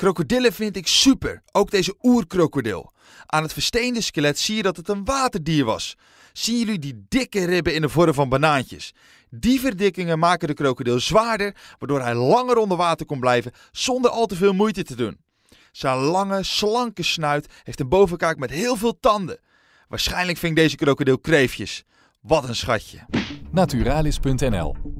Krokodillen vind ik super, ook deze oerkrokodil. Aan het versteende skelet zie je dat het een waterdier was. Zien jullie die dikke ribben in de vorm van banaantjes? Die verdikkingen maken de krokodil zwaarder, waardoor hij langer onder water kon blijven zonder al te veel moeite te doen. Zijn lange, slanke snuit heeft een bovenkaak met heel veel tanden. Waarschijnlijk ving deze krokodil kreefjes. Wat een schatje. Naturalis.nl